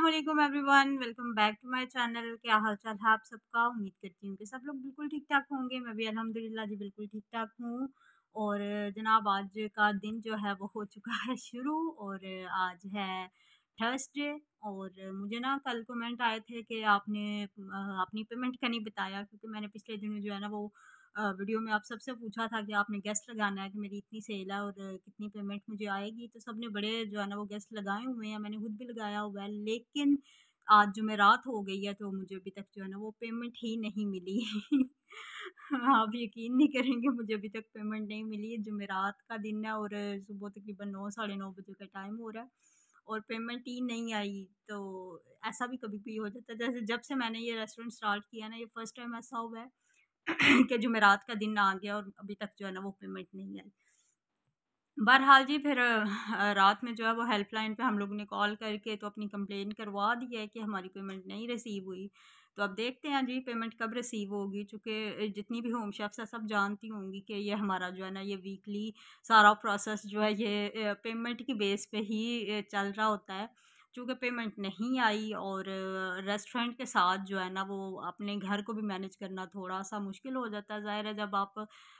every everyone welcome back to my channel क्या हाल चाल है आप सबका उम्मीद करती हूँ कि सब लोग बिल्कुल ठीक ठाक होंगे मैं भी अलहमदिल्ला जी बिल्कुल ठीक ठाक हूँ और जनाब आज का दिन जो है वो हो चुका है शुरू और आज है थर्सडे और मुझे ना कल कमेंट आए थे कि आपने अपनी पेमेंट का नहीं बताया क्योंकि मैंने पिछले दिन जो है ना वो वीडियो में आप सबसे पूछा था कि आपने गेस्ट लगाना है कि मेरी इतनी सेल है और कितनी पेमेंट मुझे आएगी तो सब ने बड़े जो है ना वो गेस्ट लगाए हुए हैं मैंने खुद भी लगाया हुआ है लेकिन आज जो मैं रात हो गई है तो मुझे अभी तक जो है ना वो पेमेंट ही नहीं मिली आप यकीन नहीं करेंगे मुझे अभी तक पेमेंट नहीं मिली है जुमेरात का दिन है और सुबह तकरीबन नौ साढ़े नौ बजे का टाइम हो रहा है और पेमेंट ही नहीं आई तो ऐसा भी कभी कभी हो जाता है जैसे जब से मैंने ये रेस्टोरेंट स्टार्ट किया ना ये फर्स्ट टाइम ऐसा हुआ है कि जुमेरात का दिन आ गया और अभी तक जो है ना वो पेमेंट नहीं आई बहरहाल जी फिर रात में जो है वो हेल्पलाइन पे हम लोगों ने कॉल करके तो अपनी कंप्लेन करवा दी है कि हमारी पेमेंट नहीं रिसीव हुई तो अब देखते हैं जी पेमेंट कब रिसीव होगी चूँकि जितनी भी होम शेफ्स हैं सब जानती होंगी कि ये हमारा जो है ना ये वीकली सारा प्रोसेस जो है ये पेमेंट की बेस पे ही चल रहा होता है चूँकि पेमेंट नहीं आई और रेस्टोरेंट के साथ जो है ना वो अपने घर को भी मैनेज करना थोड़ा सा मुश्किल हो जाता है ज़ाहिर है जब आप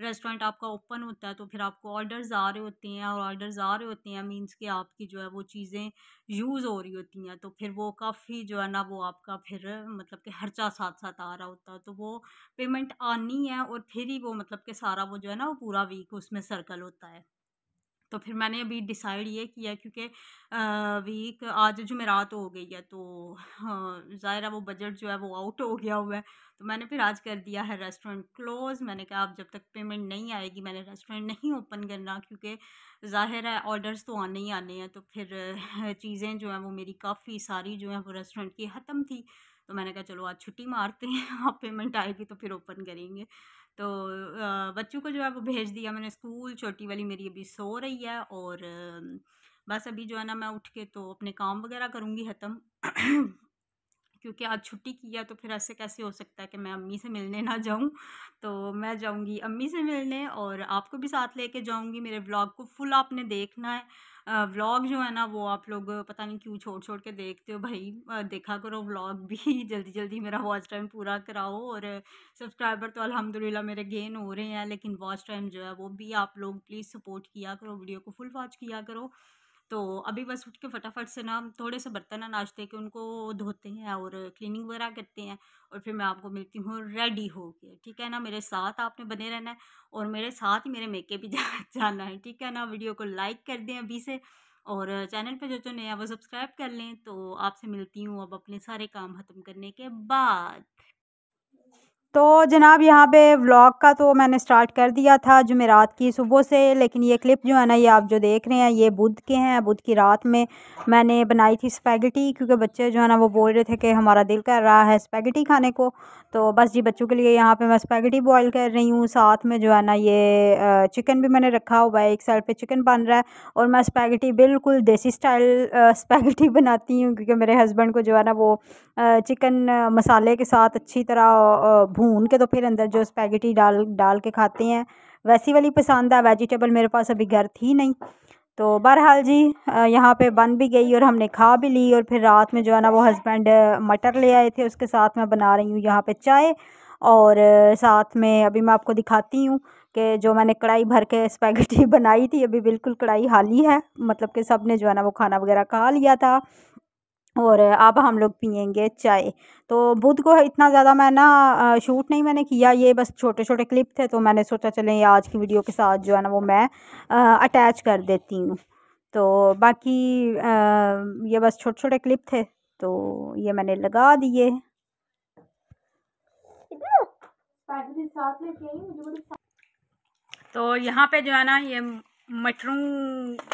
रेस्टोरेंट आपका ओपन होता है तो फिर आपको ऑर्डर्स आ रहे होते हैं और ऑर्डर्स आ रहे होते हैं मींस कि आपकी जो है वो चीज़ें यूज़ हो रही होती हैं तो फिर वो काफ़ी जो है ना वो आपका फिर मतलब कि खर्चा साथ साथ आ रहा होता है तो वो पेमेंट आनी है और फिर ही वो मतलब कि सारा वो जो है ना वो पूरा वीक उसमें सर्कल होता है तो फिर मैंने अभी डिसाइड ये किया क्योंकि वीक आज जुमेरात हो गई है तो हाँ, ज़ाहिर है वो बजट जो है वो आउट हो गया हुआ है तो मैंने फिर आज कर दिया है रेस्टोरेंट क्लोज़ मैंने कहा आप जब तक पेमेंट नहीं आएगी मैंने रेस्टोरेंट नहीं ओपन करना क्योंकि ज़ाहिर है ऑर्डर्स तो आने ही आने हैं तो फिर हाँ, चीज़ें जो हैं वो मेरी काफ़ी सारी जो हैं वो रेस्टोरेंट की ख़त्म थी तो मैंने कहा चलो आज छुट्टी मारते हैं आप पेमेंट आएगी तो फिर ओपन करेंगे तो बच्चों को जो है वो भेज दिया मैंने स्कूल छोटी वाली मेरी अभी सो रही है और बस अभी जो है ना मैं उठ के तो अपने काम वगैरह करूँगी ख़त्म क्योंकि आज छुट्टी की है तो फिर ऐसे कैसे हो सकता है कि मैं अम्मी से मिलने ना जाऊँ तो मैं जाऊँगी अम्मी से मिलने और आपको भी साथ लेके जाऊँगी मेरे व्लॉग को फुल आपने देखना है व्लॉग जो है ना वो आप लोग पता नहीं क्यों छोड़ छोड़ के देखते हो भाई देखा करो व्लॉग भी जल्दी जल्दी मेरा वॉच टाइम पूरा कराओ और सब्सक्राइबर तो अल्हम्दुलिल्लाह मेरे गेन हो रहे हैं लेकिन वॉच टाइम जो है वो भी आप लोग प्लीज़ सपोर्ट किया करो वीडियो को फुल वॉच किया करो तो अभी बस उठ के फटाफट से ना थोड़े से बर्तन दे के उनको धोते हैं और क्लीनिंग वगैरह करते हैं और फिर मैं आपको मिलती हूँ रेडी होके ठीक है ना मेरे साथ आपने बने रहना है और मेरे साथ ही मेरे मेके भी जा, जाना है ठीक है ना वीडियो को लाइक कर दें अभी से और चैनल पर जो जो नया वो सब्सक्राइब कर लें तो आपसे मिलती हूँ अब अपने सारे काम ख़त्म करने के बाद तो जनाब यहाँ पे व्लॉग का तो मैंने स्टार्ट कर दिया था जुमेरात की सुबह से लेकिन ये क्लिप जो है ना ये आप जो देख रहे हैं ये बुध के हैं बुध की रात में मैंने बनाई थी स्पैगेटी क्योंकि बच्चे जो है ना वो बोल रहे थे कि हमारा दिल कर रहा है स्पैगेटी खाने को तो बस जी बच्चों के लिए यहाँ पे मैं स्पैगेटी बॉयल कर रही हूँ साथ में जो है ना ये चिकन भी मैंने रखा हुआ है एक साइड पर चिकन बन रहा है और मैं स्पैगेटी बिल्कुल देसी स्टाइल स्पैगेटी बनाती हूँ क्योंकि मेरे हस्बैंड को जो है ना वो चिकन मसाले के साथ अच्छी तरह भून के तो फिर अंदर जो स्पैगेटी डाल डाल के खाते हैं वैसी वाली पसंद है वेजिटेबल मेरे पास अभी घर थी नहीं तो बहरहाल जी यहाँ पे बन भी गई और हमने खा भी ली और फिर रात में जो है ना वो हस्बैंड मटर ले आए थे उसके साथ मैं बना रही हूँ यहाँ पे चाय और साथ में अभी मैं आपको दिखाती हूँ कि जो मैंने कढ़ाई भर के स्पैगेटी बनाई थी अभी बिल्कुल कढ़ाई हाली है मतलब कि सब ने जो है ना वो खाना वगैरह खा लिया था और अब हम लोग पियेंगे चाय तो बुध को इतना ज़्यादा मैं ना शूट नहीं मैंने किया ये बस छोटे छोटे क्लिप थे तो मैंने सोचा चलें आज की वीडियो के साथ जो है ना वो मैं अटैच कर देती हूँ तो बाकी आ, ये बस छोटे छोटे क्लिप थे तो ये मैंने लगा दिए तो यहाँ पे जो है ना ये मशरूम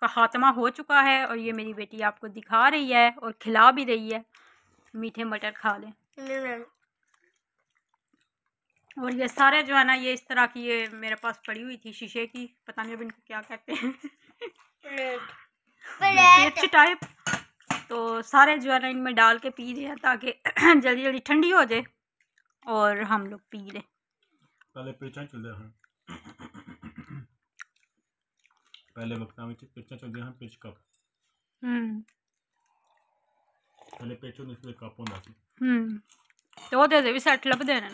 का खात्मा हो चुका है और ये मेरी बेटी आपको दिखा रही है और खिला भी रही है मीठे मटर खा लें और ये सारे जो है ना ये इस तरह की ये मेरे पास पड़ी हुई थी शीशे की पता नहीं अब इनको क्या कहते हैं टाइप तो सारे जो है ना इनमें डाल के पी रहे हैं ताकि जल्दी जल्दी ठंडी हो जाए और हम लोग पी लें पहले पहले वक्त ਵਿੱਚ ਪਿੱਛੇ ਚਲਦੇ ਹਨ ਪਿੱਛ ਕੱਪ ਹੂੰ ਪਹਿਲੇ ਪਿੱਛੋਂ ਇਸ ਦੇ ਕੱਪ ਹੁੰਦਾ ਸੀ ਹੂੰ ਤੇ ਉਹਦੇ ਦੇ ਵੀ ਸੈੱਟ ਲੱਭਦੇ ਨੇ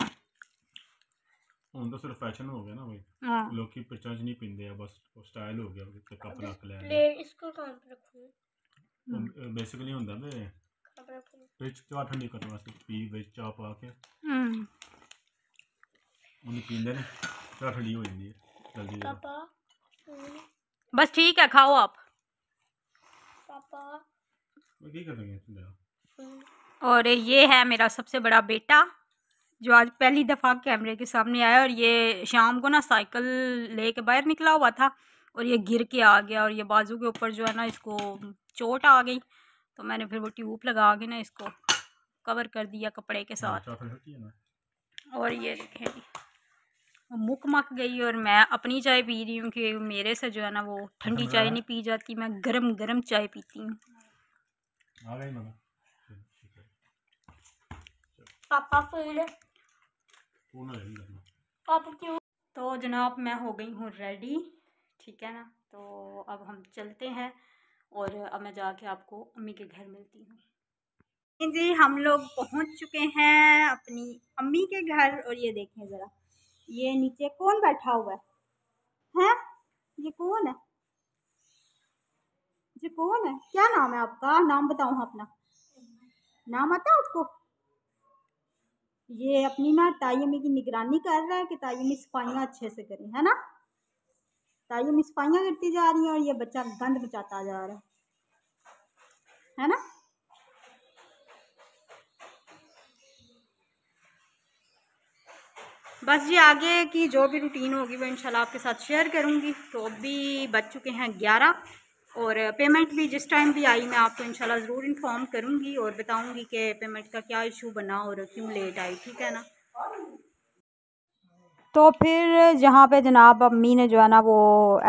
ਹੁਣ ਤਾਂ ਸਿਰਫ ਫੈਸ਼ਨ ਹੋ ਗਿਆ ਨਾ ਬਈ ਲੋਕੀ ਪਿੱਛਾਂ ਚ ਨਹੀਂ ਪਿੰਦੇ ਆ ਬਸ ਉਹ ਸਟਾਈਲ ਹੋ ਗਿਆ ਕਿ ਕੱਪ ਰੱਖ ਲੈ ਪਲੇਟ ਇਸਕੋ ਕੰਮ ਰੱਖੋ ਬੇਸਿਕਲੀ ਹੁੰਦਾ ਬੇ ਵਿੱਚ ਚਾਹ ਠੰਡੀ ਕਰਨ ਵਾਸਤੇ ਪੀ ਵਿੱਚ ਚਾਹ ਪਾ ਕੇ ਹੂੰ ਉਹਨੇ ਪੀਂਦੇ ਨੇ ਚਾਹ ਠੰਡੀ ਹੋ ਜਾਂਦੀ ਹੈ ਜਲਦੀ ਪਾਪਾ बस ठीक है खाओ आप और ये है मेरा सबसे बड़ा बेटा जो आज पहली दफ़ा कैमरे के सामने आया और ये शाम को ना साइकिल लेके बाहर निकला हुआ था और ये गिर के आ गया और ये बाजू के ऊपर जो है ना इसको चोट आ गई तो मैंने फिर वो ट्यूब लगा के ना इसको कवर कर दिया कपड़े के साथ हाँ, और ये देखें मुक मक गई और मैं अपनी चाय पी रही हूँ कि मेरे से जो है ना वो ठंडी चाय नहीं पी जाती मैं गरम गरम चाय पीती हूँ पापा तो जनाब मैं हो गई हूँ रेडी ठीक है ना तो अब हम चलते हैं और अब मैं जाके आपको अम्मी के घर मिलती हूँ जी हम लोग पहुंच चुके हैं अपनी अम्मी के घर और ये देखें ज़रा ये नीचे कौन बैठा हुआ है हैं ये कौन है ये कौन है क्या नाम है आपका नाम बताओ अपना नाम आता आपको ये अपनी ना ताइमी की निगरानी कर रहा है कि ताइमी सफाइयाँ अच्छे से करें है ना ताइमी सफाइयाँ करती जा रही हैं और ये बच्चा गंद बचाता जा रहा है है ना बस जी आगे की जो भी रूटीन होगी वो इनशाला आपके साथ शेयर करूँगी तो अभी बच चुके हैं ग्यारह और पेमेंट भी जिस टाइम भी आई मैं आपको इनशाला ज़रूर इन्फॉर्म करूँगी और बताऊँगी कि पेमेंट का क्या इशू बना और क्यों लेट आई ठीक है ना तो फिर जहाँ पे जनाब अम्मी ने जो है ना वो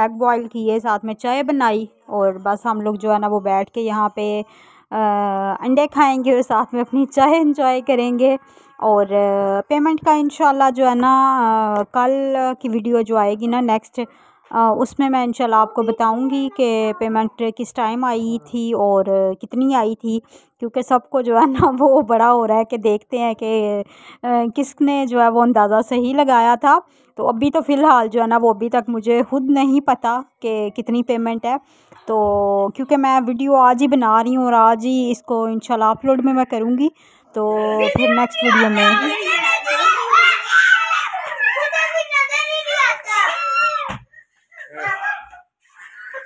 एग बॉईल किए साथ में चाय बनाई और बस हम लोग जो है ना वो बैठ के यहाँ पे अंडे खाएंगे और साथ में अपनी चाय इन्जॉय करेंगे और पेमेंट का इन जो है ना कल की वीडियो जो आएगी ना नेक्स्ट उसमें मैं इंशाल्लाह आपको बताऊँगी कि पेमेंट किस टाइम आई थी और कितनी आई थी क्योंकि सबको जो है ना वो बड़ा हो रहा है कि देखते हैं कि किसने जो है वो अंदाज़ा सही लगाया था तो अभी तो फ़िलहाल जो है ना वो अभी तक मुझे खुद नहीं पता कि कितनी पेमेंट है तो क्योंकि मैं वीडियो आज ही बना रही हूँ और आज ही इसको इंशाल्लाह अपलोड में मैं करूँगी तो फिर नेक्स्ट वीडियो में